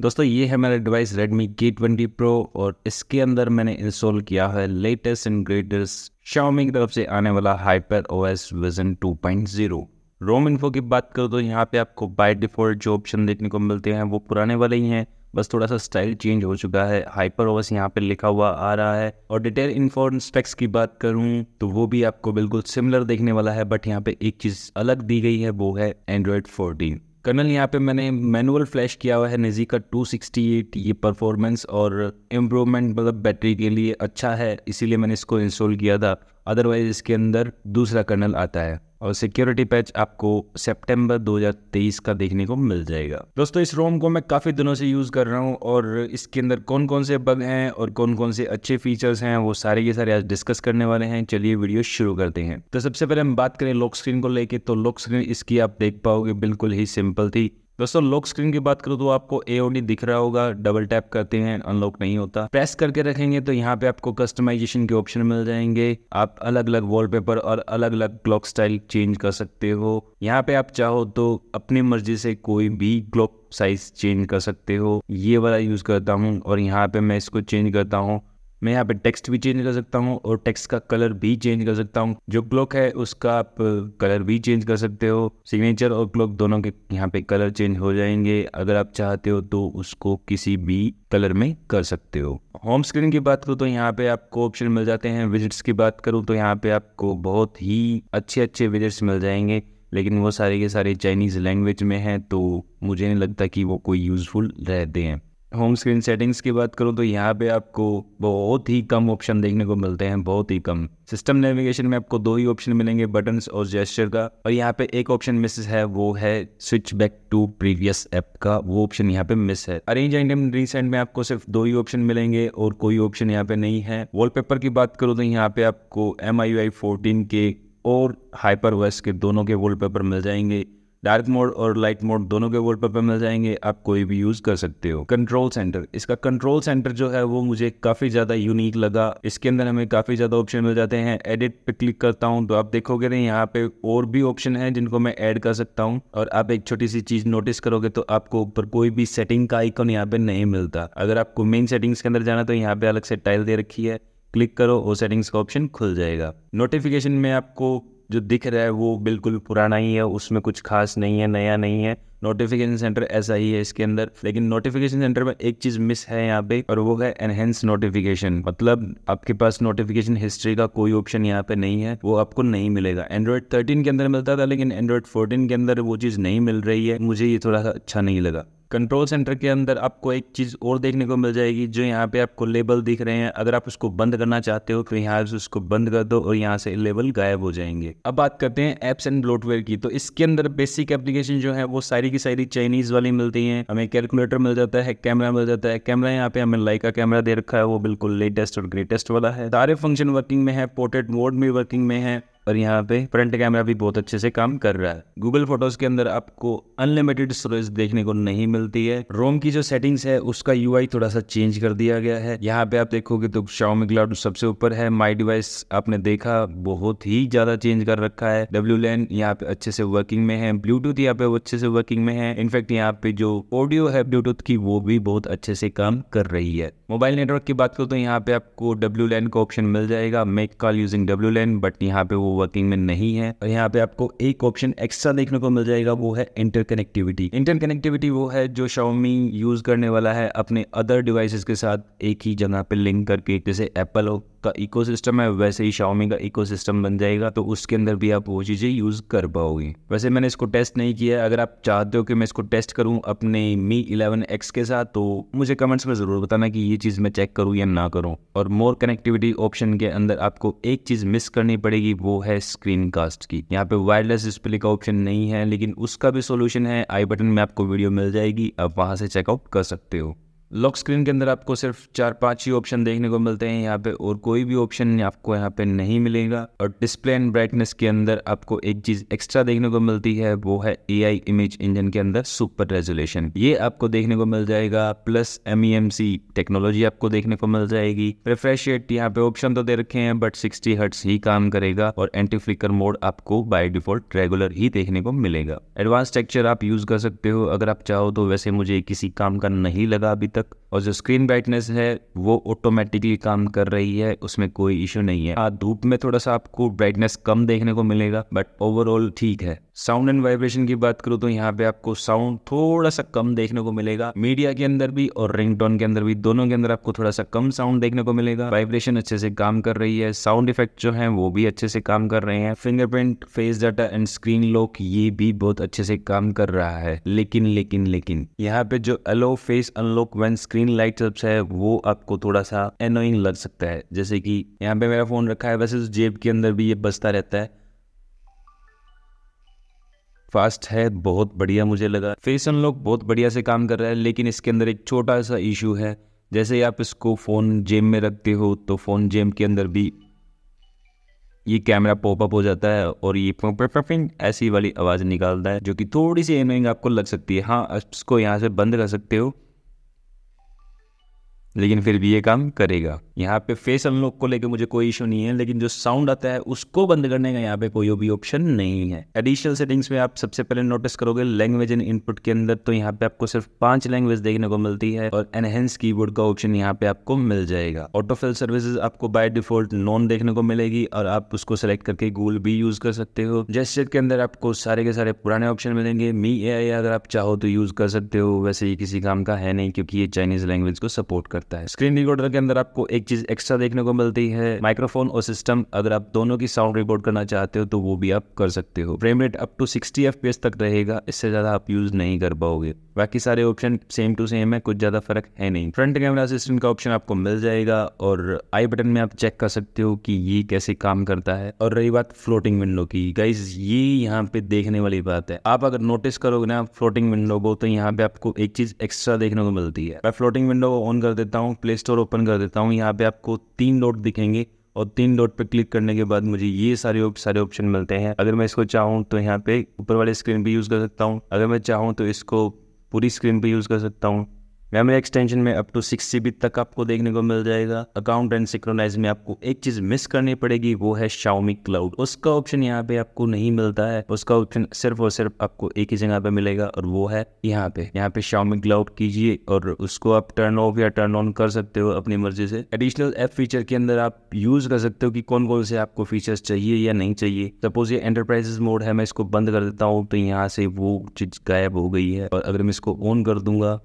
दोस्तों ये है मेरा डिवाइस Redmi K20 Pro और इसके अंदर मैंने इंस्टॉल किया है लेटेस्ट एंड ग्रेटेस्ट Xiaomi की तरफ से आने वाला hyper OS version 2.0 ROM info की बात करो तो यहाँ पे आपको बाय डिफॉल्ट जो ऑप्शन देखने को मिलते हैं वो पुराने वाले ही हैं बस थोड़ा सा स्टाइल चेंज हो चुका है हाइपर एस यहाँ पे लिखा हुआ आ रहा है और डिटेल इन्फो स्पेक्स की बात करूँ तो वो भी आपको बिल्कुल सिमिलर देखने वाला है बट यहाँ पे एक चीज़ अलग दी गई है वो है एंड्रॉयड फोर्टीन कर्नल यहाँ पे मैंने मैनुअल फ्लैश किया हुआ है निजी का 268 ये परफॉर्मेंस और इम्प्रूवमेंट मतलब बैटरी के लिए अच्छा है इसीलिए मैंने इसको इंस्टॉल किया था अदरवाइज इसके अंदर दूसरा कर्नल आता है और सिक्योरिटी पैच आपको सितंबर 2023 का देखने को मिल जाएगा दोस्तों इस रोम को मैं काफ़ी दिनों से यूज़ कर रहा हूँ और इसके अंदर कौन कौन से बग हैं और कौन कौन से अच्छे फीचर्स हैं वो सारे के सारे आज डिस्कस करने वाले हैं चलिए वीडियो शुरू करते हैं तो सबसे पहले हम बात करें लॉक स्क्रीन को लेकर तो लॉक स्क्रीन इसकी आप देख पाओगे बिल्कुल ही सिंपल थी दोस्तों लॉक स्क्रीन की बात करूँ तो आपको ए ओ दिख रहा होगा डबल टैप करते हैं अनलॉक नहीं होता प्रेस करके रखेंगे तो यहाँ पे आपको कस्टमाइजेशन के ऑप्शन मिल जाएंगे आप अलग अलग वॉलपेपर और अलग अलग क्लॉक स्टाइल चेंज कर सकते हो यहाँ पे आप चाहो तो अपनी मर्जी से कोई भी क्लॉक साइज चेंज कर सकते हो ये वाला यूज़ करता हूँ और यहाँ पे मैं इसको चेंज करता हूँ मैं यहाँ पे टेक्स्ट भी चेंज कर सकता हूँ और टेक्स्ट का कलर भी चेंज कर सकता हूँ जो क्लॉक है उसका आप कलर भी चेंज कर सकते हो सिग्नेचर और क्लॉक दोनों के यहाँ पे कलर चेंज हो जाएंगे अगर आप चाहते हो तो उसको किसी भी कलर में कर सकते हो होम स्क्रीन की बात करूँ तो यहाँ पे आपको ऑप्शन मिल जाते हैं विजिट्स की बात करूँ तो यहाँ पे आपको बहुत ही अच्छे अच्छे विजिट्स मिल जाएंगे लेकिन वो सारे के सारे चाइनीज़ लैंग्वेज में हैं तो मुझे नहीं लगता कि वो कोई यूज़फुल रहते हैं होम स्क्रीन सेटिंग्स की बात करूँ तो यहाँ पे आपको बहुत ही कम ऑप्शन देखने को मिलते हैं बहुत ही कम सिस्टम नेविगेशन में आपको दो ही ऑप्शन मिलेंगे बटन्स और जेस्टर का और यहाँ पे एक ऑप्शन मिस है वो है switch back to previous app का वो ऑप्शन यहाँ पे मिस है अरेंज आइटम रिसेंट में आपको सिर्फ दो ही ऑप्शन मिलेंगे और कोई ऑप्शन यहाँ पे नहीं है वॉलपेपर की बात करूँ तो यहाँ पे आपको एम आई के और हाइपर के दोनों के वॉलपेपर मिल जाएंगे डार्क मोड और लाइट मोड दोनों के वॉलपेपर मिल जाएंगे आप कोई भी यूज़ कर सकते हो कंट्रोल सेंटर इसका कंट्रोल सेंटर जो है वो मुझे काफ़ी ज़्यादा यूनिक लगा इसके अंदर हमें काफ़ी ज़्यादा ऑप्शन मिल जाते हैं एडिट पे क्लिक करता हूँ तो आप देखोगे ना यहाँ पे और भी ऑप्शन है जिनको मैं ऐड कर सकता हूँ और आप एक छोटी सी चीज़ नोटिस करोगे तो आपको ऊपर कोई भी सेटिंग का आइकॉन यहाँ पे नहीं मिलता अगर आपको मेन सेटिंग्स के अंदर जाना तो यहाँ पे अलग से टाइल दे रखी है क्लिक करो वो सेटिंग्स का ऑप्शन खुल जाएगा नोटिफिकेशन में आपको जो दिख रहा है वो बिल्कुल पुराना ही है उसमें कुछ खास नहीं है नया नहीं है नोटिफिकेशन सेंटर ऐसा ही है इसके अंदर लेकिन नोटिफिकेशन सेंटर में एक चीज़ मिस है यहाँ पे और वो है एनहेंस नोटिफिकेशन मतलब आपके पास नोटिफिकेशन हिस्ट्री का कोई ऑप्शन यहाँ पे नहीं है वो आपको नहीं मिलेगा एंड्रॉइड थर्टीन के अंदर मिलता था लेकिन एंड्रॉइड फोर्टीन के अंदर वो चीज़ नहीं मिल रही है मुझे ये थोड़ा सा अच्छा नहीं लगा कंट्रोल सेंटर के अंदर आपको एक चीज़ और देखने को मिल जाएगी जो यहाँ पे आपको लेबल दिख रहे हैं अगर आप उसको बंद करना चाहते हो तो यहाँ से उसको बंद कर दो और यहाँ से लेबल गायब हो जाएंगे अब बात करते हैं एप्स एंड ब्लोटवेयर की तो इसके अंदर बेसिक एप्लीकेशन जो है वो सारी की सारी चाइनीज वाली मिलती है हमें कैलकुलेटर मिल जाता है कैमरा मिल जाता है कैमरा यहाँ पे हमें लाइक का कैमरा दे रखा है वो बिल्कुल लेटेस्ट और ग्रेटेस्ट वाला है सारे फंक्शन वर्किंग में है पोर्ट्रेट मोड में वर्किंग में है और यहाँ पे फ्रंट कैमरा भी बहुत अच्छे से काम कर रहा है गूगल फोटोज के अंदर आपको अनलिमिटेड स्टोरेज देखने को नहीं मिलती है रोम की जो सेटिंग्स है उसका यू थोड़ा सा चेंज कर दिया गया है यहाँ पे आप देखोगे तो शाओमी क्लाउड सबसे ऊपर है माई डिवाइस आपने देखा बहुत ही ज्यादा चेंज कर रखा है डब्ल्यू लैन यहाँ पे अच्छे से वर्किंग में है ब्लूटूथ यहाँ पे अच्छे से वर्किंग में है इनफेक्ट यहाँ पे जो ऑडियो है ब्लूटूथ की वो भी बहुत अच्छे से काम कर रही है मोबाइल नेटवर्क की बात करो तो यहाँ पे आपको डब्ल्यू लैन का ऑप्शन मिल जाएगा make call using W LAN but यहाँ पे वो वर्किंग में नहीं है और तो यहाँ पे आपको एक ऑप्शन एक्स्ट्रा देखने को मिल जाएगा वो है इंटरकनेक्टिविटी इंटरकनेक्टिविटी वो है जो शाओमी यूज करने वाला है अपने अदर डिवाइसेस के साथ एक ही जगह पे लिंक करके जैसे एप्पल हो का सिस्टम है वैसे ही शाओमी का सिस्टम बन जाएगा तो उसके अंदर भी आप वो चीज़ें यूज़ कर पाओगे वैसे मैंने इसको टेस्ट नहीं किया अगर आप चाहते हो कि मैं इसको टेस्ट करूँ अपने मी इलेवन एक्स के साथ तो मुझे कमेंट्स में ज़रूर बताना कि ये चीज़ मैं चेक करूँ या ना करूँ और मोर कनेक्टिविटी ऑप्शन के अंदर आपको एक चीज़ मिस करनी पड़ेगी वो है स्क्रीन कास्ट की यहाँ पे वायरलेस डिस्प्ले का ऑप्शन नहीं है लेकिन उसका भी सोल्यूशन है आई बटन में आपको वीडियो मिल जाएगी आप वहाँ से चेकआउट कर सकते हो लॉक स्क्रीन के अंदर आपको सिर्फ चार पांच ही ऑप्शन देखने को मिलते हैं यहाँ पे और कोई भी ऑप्शन आपको यहाँ पे नहीं मिलेगा और डिस्प्ले एंड ब्राइटनेस के अंदर आपको एक चीज एक्स्ट्रा देखने को मिलती है वो है एआई इमेज इंजन के अंदर सुपर रेजोल्यूशन ये आपको देखने को मिल जाएगा प्लस एम टेक्नोलॉजी आपको देखने को मिल जाएगी रिफ्रेश रेट यहाँ पे ऑप्शन तो दे रखे हैं बट सिक्सटी हर्ट्स ही काम करेगा और एंटी फ्लिकर मोड आपको बाय डिफॉल्ट रेगुलर ही देखने को मिलेगा एडवांस टेक्चर आप यूज कर सकते हो अगर आप चाहो तो वैसे मुझे किसी काम का नहीं लगा अभी так और जो स्क्रीन ब्राइटनेस है वो ऑटोमेटिकली काम कर रही है उसमें कोई इशू नहीं है हाँ धूप में थोड़ा सा आपको ब्राइटनेस कम देखने को मिलेगा बट ओवरऑल ठीक है साउंड एंड वाइब्रेशन की बात करूँ तो यहाँ पे आपको साउंड थोड़ा सा कम देखने को मिलेगा मीडिया के अंदर भी और रिंगटोन के अंदर भी दोनों के अंदर आपको थोड़ा सा कम साउंड देखने को मिलेगा वाइब्रेशन अच्छे से काम कर रही है साउंड इफेक्ट जो है वो भी अच्छे से काम कर रहे हैं fingerprint face data and screen lock ये भी बहुत अच्छे से काम कर रहा है लेकिन लेकिन लेकिन यहाँ पे जो allow face unlock one screen screen light जब है वो आपको थोड़ा सा एनोइंग लग सकता है जैसे कि यहाँ पे मेरा फ़ोन रखा है वैसे तो जेब के अंदर भी ये बसता रहता है फास्ट है बहुत बढ़िया मुझे लगा फेस अनलॉक बहुत बढ़िया से काम कर रहा है लेकिन इसके अंदर एक छोटा सा इशू है जैसे ही आप इसको फ़ोन जेब में रखते हो तो फ़ोन जेब के अंदर भी ये कैमरा पॉपअप हो जाता है और ये पिंग ऐसी वाली आवाज़ निकालता है जो कि थोड़ी सी एनोइंग आपको लग सकती है हाँ इसको यहाँ से बंद कर सकते हो लेकिन फिर भी ये काम करेगा यहाँ पे फेस अनलॉक को लेकर मुझे कोई इशू नहीं है लेकिन जो साउंड आता है उसको बंद करने का यहाँ पे कोई भी ऑप्शन नहीं है एडिशनल सेटिंग्स में आप सबसे पहले नोटिस करोगे लैंग्वेज एंड इनपुट के अंदर तो यहाँ पे आपको सिर्फ पांच लैंग्वेज देखने को मिलती है और एनहेंस बोर्ड का ऑप्शन यहाँ पे आपको मिल जाएगा ऑटोफिल सर्विस आपको बाय डिफॉल्ट नॉन देखने को मिलेगी और आप उसको सेलेक्ट करके गूगल भी यूज कर सकते हो जेस्टर के अंदर आपको सारे के सारे पुराने ऑप्शन मिलेंगे मी ए अगर आप चाहो तो यूज कर सकते हो वैसे ये किसी काम का है नहीं क्योंकि ये चाइनीज लैंग्वेज को सपोर्ट करता सकता है स्क्रीन रिकॉर्डर के अंदर आपको एक चीज एक्स्ट्रा देखने को मिलती है माइक्रोफोन और सिस्टम अगर आप दोनों की साउंड रिकॉर्ड करना चाहते हो तो वो भी आप कर सकते हो frame rate up to sixty F तक रहेगा इससे ज्यादा आप यूज नहीं कर पाओगे बाकी सारे ऑप्शन सेम टू सेम है कुछ ज्यादा फर्क है नहीं फ्रंट कैमरा असिस्टेंट का ऑप्शन आपको मिल जाएगा और आई बटन में आप चेक कर सकते हो कि ये कैसे काम करता है और रही बात फ्लोटिंग विंडो की गाइज ये यहाँ पे देखने वाली बात है आप अगर नोटिस करोगे ना फ्लोटिंग विंडो को तो यहाँ पे आपको एक चीज एक्स्ट्रा देखने को मिलती है मैं फ्लोटिंग विंडो को ऑन कर देता करता हूँ प्ले स्टोर ओपन कर देता हूँ यहाँ पे आपको तीन डॉट दिखेंगे और तीन डॉट पे क्लिक करने के बाद मुझे ये सारे सारे ऑप्शन मिलते हैं अगर मैं इसको चाहूँ तो यहाँ पे ऊपर वाले स्क्रीन पे यूज़ कर सकता हूँ अगर मैं चाहूँ तो इसको पूरी स्क्रीन पे यूज़ कर सकता हूँ मेमोरी एक्सटेंशन में अप टू सिक्स जी तक आपको देखने को मिल जाएगा अकाउंट एंड सिक्रोनाइज में आपको एक चीज मिस करनी पड़ेगी वो है शाउमी क्लाउड उसका ऑप्शन यहाँ पे आपको नहीं मिलता है उसका ऑप्शन सिर्फ और सिर्फ आपको एक ही जगह पे मिलेगा और वो है यहाँ पे यहाँ पे शाउमी क्लाउड कीजिए और उसको आप टर्न ऑफ या टर्न ऑन कर सकते हो अपनी मर्जी से एडिशनल एप फीचर के अंदर आप यूज कर सकते हो कि कौन कौन से आपको फीचर्स चाहिए या नहीं चाहिए सपोज ये एंटरप्राइजेस मोड है मैं इसको बंद कर देता हूँ तो यहाँ से वो चीज गायब हो गई है और अगर मैं इसको ऑन कर दूंगा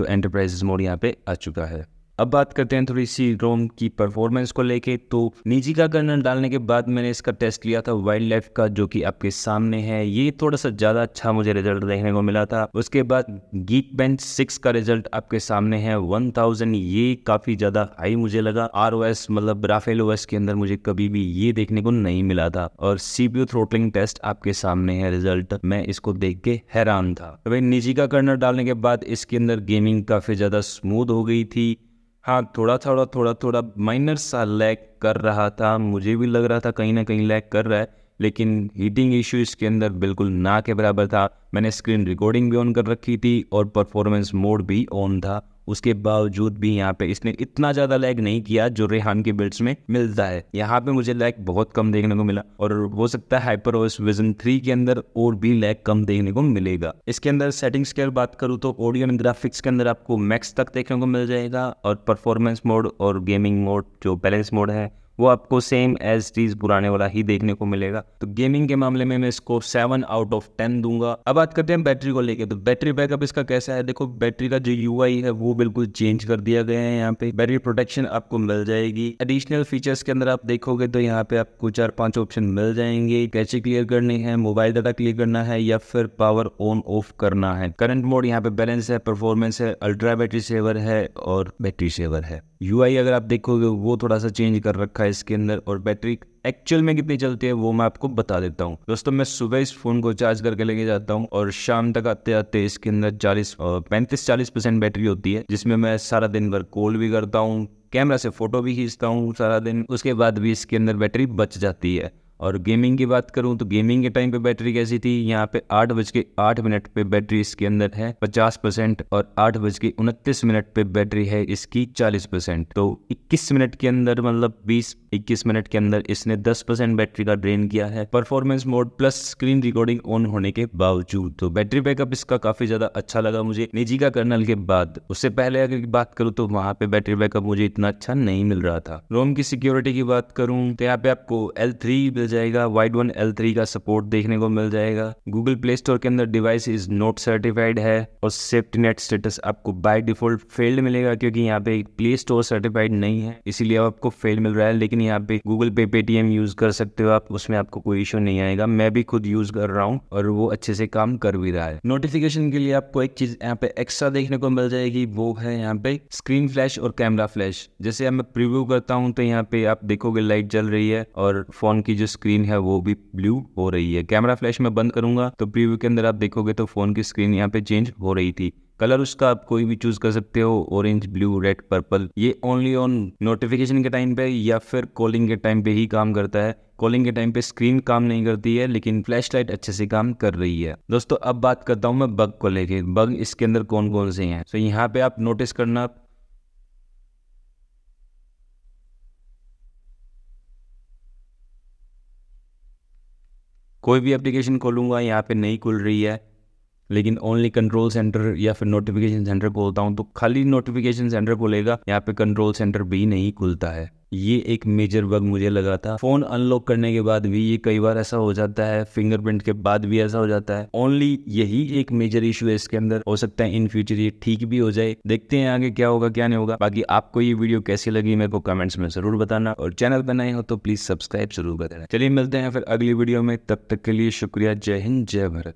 तो एंटरप्राइजेस मोड यहाँ पे आ चुका है अब बात करते हैं थोड़ी सी रोम की परफॉर्मेंस को लेके तो निजी का कर्नल डालने के बाद मैंने इसका टेस्ट लिया था वाइल्ड लाइफ का जो कि आपके सामने है ये थोड़ा सा ज़्यादा अच्छा मुझे रिजल्ट देखने को मिला था उसके बाद गीक बेंच सिक्स का रिजल्ट आपके सामने है वन थाउजेंड ये काफ़ी ज़्यादा हाई मुझे लगा आर मतलब राफेल ओ के अंदर मुझे कभी भी ये देखने को नहीं मिला था और सीपीयू थ्रोटलिंग टेस्ट आपके सामने है रिजल्ट मैं इसको देख के हैरान था तो भाई निजी का कर्नर डालने के बाद इसके अंदर गेमिंग काफ़ी ज़्यादा स्मूथ हो गई थी हाँ थोड़ा थोड़ा थोड़ा थोड़ा माइनर सा लैग कर रहा था मुझे भी लग रहा था कहीं ना कहीं लैग कर रहा है लेकिन हीटिंग इशू इसके अंदर बिल्कुल ना के बराबर था मैंने स्क्रीन रिकॉर्डिंग भी ऑन कर रखी थी और परफॉर्मेंस मोड भी ऑन था उसके बावजूद भी यहाँ पे इसने इतना ज़्यादा लैग नहीं किया जो रेहान के बिल्ड्स में मिलता है यहाँ पे मुझे लैग बहुत कम देखने को मिला और हो सकता है हाइपर ओएस विजन थ्री के अंदर और भी लैग कम देखने को मिलेगा इसके अंदर सेटिंग्स की बात करूँ तो ऑडियो एंड ग्राफिक्स के अंदर आपको मैक्स तक देखने को मिल जाएगा और परफॉर्मेंस मोड और गेमिंग मोड जो बैलेंस मोड है वो आपको सेम एज टीज पुराने वाला ही देखने को मिलेगा तो गेमिंग के मामले में मैं इसको सेवन आउट ऑफ टेन दूंगा अब बात करते हैं बैटरी को लेके तो बैटरी बैकअप इसका कैसा है देखो बैटरी का जो यू है वो बिल्कुल चेंज कर दिया गया है यहाँ पे बैटरी प्रोटेक्शन आपको मिल जाएगी एडिशनल फीचर्स के अंदर आप देखोगे तो यहाँ पे आपको चार पांच ऑप्शन मिल जाएंगे कैचे क्लियर करनी है मोबाइल डाटा क्लियर करना है या फिर पावर ऑन ऑफ करना है करंट मोड यहाँ पे बैलेंस है परफॉर्मेंस है अल्ट्रा बैटरी सेवर है और बैटरी सेवर है यू अगर आप देखोगे वो थोड़ा सा चेंज कर रखा है है इसके अंदर और बैटरी एक्चुअल में कितनी चलती है वो मैं आपको बता देता हूँ दोस्तों मैं सुबह इस फोन को चार्ज करके लेके जाता हूँ और शाम तक आते आते इसके अंदर चालीस पैंतीस चालीस परसेंट बैटरी होती है जिसमें मैं सारा दिन भर कॉल भी करता हूँ कैमरा से फोटो भी खींचता हूँ सारा दिन उसके बाद भी इसके अंदर बैटरी बच जाती है और गेमिंग की बात करूँ तो गेमिंग के टाइम पे बैटरी कैसी थी यहाँ पे आठ बज के आठ मिनट पे बैटरी इसके अंदर है पचास परसेंट और आठ बज के उनतीस मिनट पे बैटरी है इसकी चालीस परसेंट तो इक्कीस मिनट के अंदर मतलब बीस 21 मिनट के अंदर इसने 10 परसेंट बैटरी का ड्रेन किया है performance mode plus screen recording on होने के बावजूद तो बैटरी बैकअप इसका काफी ज्यादा अच्छा लगा मुझे निजी का कर्नल के बाद उससे पहले अगर बात करूँ तो वहाँ पे बैटरी बैकअप मुझे इतना अच्छा नहीं मिल रहा था रोम की सिक्योरिटी की बात करूँ तो यहाँ पे आपको एल मिल जाएगा वाइड वन एल का सपोर्ट देखने को मिल जाएगा गूगल प्ले स्टोर के अंदर डिवाइस इज नॉट सर्टिफाइड है और सेफ्टी नेट स्टेटस आपको बाय डिफॉल्ट फेल्ड मिलेगा क्योंकि यहाँ पे प्ले स्टोर सर्टिफाइड नहीं है इसीलिए आपको फेल मिल रहा है लेकिन लेकिन यहाँ पे गूगल पे पेटीएम यूज कर सकते हो आप उसमें आपको कोई इशू नहीं आएगा मैं भी खुद यूज कर रहा हूँ और वो अच्छे से काम कर भी रहा है नोटिफिकेशन के लिए आपको एक चीज यहाँ पे एक्स्ट्रा देखने को मिल जाएगी वो है यहाँ पे स्क्रीन फ्लैश और कैमरा फ्लैश जैसे मैं प्रिव्यू करता हूँ तो यहाँ पे आप देखोगे लाइट जल रही है और फोन की जो स्क्रीन है वो भी ब्लू हो रही है कैमरा फ्लैश मैं बंद करूंगा तो प्रिव्यू के अंदर आप देखोगे तो फोन की स्क्रीन यहाँ पे चेंज हो रही थी कलर उसका आप कोई भी चूज कर सकते हो ऑरेंज ब्लू रेड पर्पल ये ओनली ऑन नोटिफिकेशन के टाइम पे या फिर कॉलिंग के टाइम पे ही काम करता है कॉलिंग के टाइम पे स्क्रीन काम नहीं करती है लेकिन फ्लैश लाइट अच्छे से काम कर रही है दोस्तों अब बात करता हूँ मैं बग को लेके बग इसके अंदर कौन कौन से हैं तो यहाँ पे आप नोटिस करना कोई भी एप्लीकेशन खोलूंगा यहाँ पे नहीं खुल रही है लेकिन ओनली कंट्रोल सेंटर या फिर नोटिफिकेशन सेंटर खोलता हूँ तो खाली नोटिफिकेशन सेंटर खोलेगा यहाँ पे कंट्रोल सेंटर भी नहीं खुलता है ये एक मेजर बग मुझे लगा था फोन अनलॉक करने के बाद भी ये कई बार ऐसा हो जाता है फिंगरप्रिंट के बाद भी ऐसा हो जाता है ओनली यही एक मेजर इशू है इसके अंदर हो सकता है इन फ्यूचर ये ठीक भी हो जाए देखते हैं आगे क्या होगा क्या नहीं होगा बाकी आपको ये वीडियो कैसी लगी मेरे को कमेंट्स में जरूर बताना और चैनल पर नए हो तो प्लीज सब्सक्राइब जरूर कर देना चलिए मिलते हैं फिर अगली वीडियो में तब तक के लिए शुक्रिया जय हिंद जय भारत